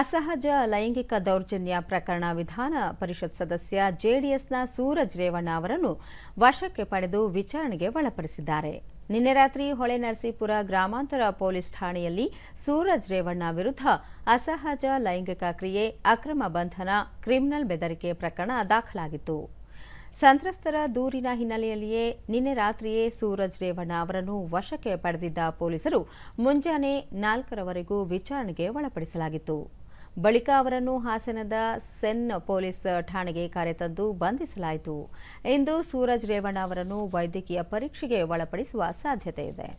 ಅಸಹಜ ಲೈಂಗಿಕ ದೌರ್ಜನ್ಯ ಪ್ರಕರಣ ವಿಧಾನ ಪರಿಷತ್ ಸದಸ್ಯ ಜೆಡಿಎಸ್ನ ಸೂರಜ್ ರೇವಣ್ಣ ಅವರನ್ನು ವಶಕ್ಕೆ ಪಡೆದು ವಿಚಾರಣೆಗೆ ಒಳಪಡಿಸಿದ್ದಾರೆ ನಿನ್ನೆ ರಾತ್ರಿ ನರಸೀಪುರ ಗ್ರಾಮಾಂತರ ಪೊಲೀಸ್ ಠಾಣೆಯಲ್ಲಿ ಸೂರಜ್ ರೇವಣ್ಣ ವಿರುದ್ಧ ಅಸಹಜ ಲೈಂಗಿಕ ಕ್ರಿಯೆ ಅಕ್ರಮ ಬಂಧನ ಕ್ರಿಮಿನಲ್ ಬೆದರಿಕೆ ಪ್ರಕರಣ ದಾಖಲಾಗಿತ್ತು ಸಂತ್ರಸ್ತರ ದೂರಿನ ಹಿನ್ನೆಲೆಯಲ್ಲಿಯೇ ನಿನ್ನೆ ರಾತ್ರಿಯೇ ಸೂರಜ್ ರೇವಣ್ಣ ಅವರನ್ನು ವಶಕ್ಕೆ ಪಡೆದಿದ್ದ ಪೊಲೀಸರು ಮುಂಜಾನೆ ನಾಲ್ಕರವರೆಗೂ ವಿಚಾರಣೆಗೆ ಒಳಪಡಿಸಲಾಗಿತ್ತು ಬಳಿಕ ಅವರನ್ನು ಹಾಸನದ ಸೆನ್ ಪೊಲೀಸ್ ಠಾಣೆಗೆ ಕರೆತಂದು ಬಂಧಿಸಲಾಯಿತು ಇಂದು ಸೂರಜ್ ರೇವಣ್ಣ ಅವರನ್ನು ವೈದ್ಯಕೀಯ ಪರೀಕ್ಷೆಗೆ ಒಳಪಡಿಸುವ ಸಾಧ್ಯತೆ ಇದೆ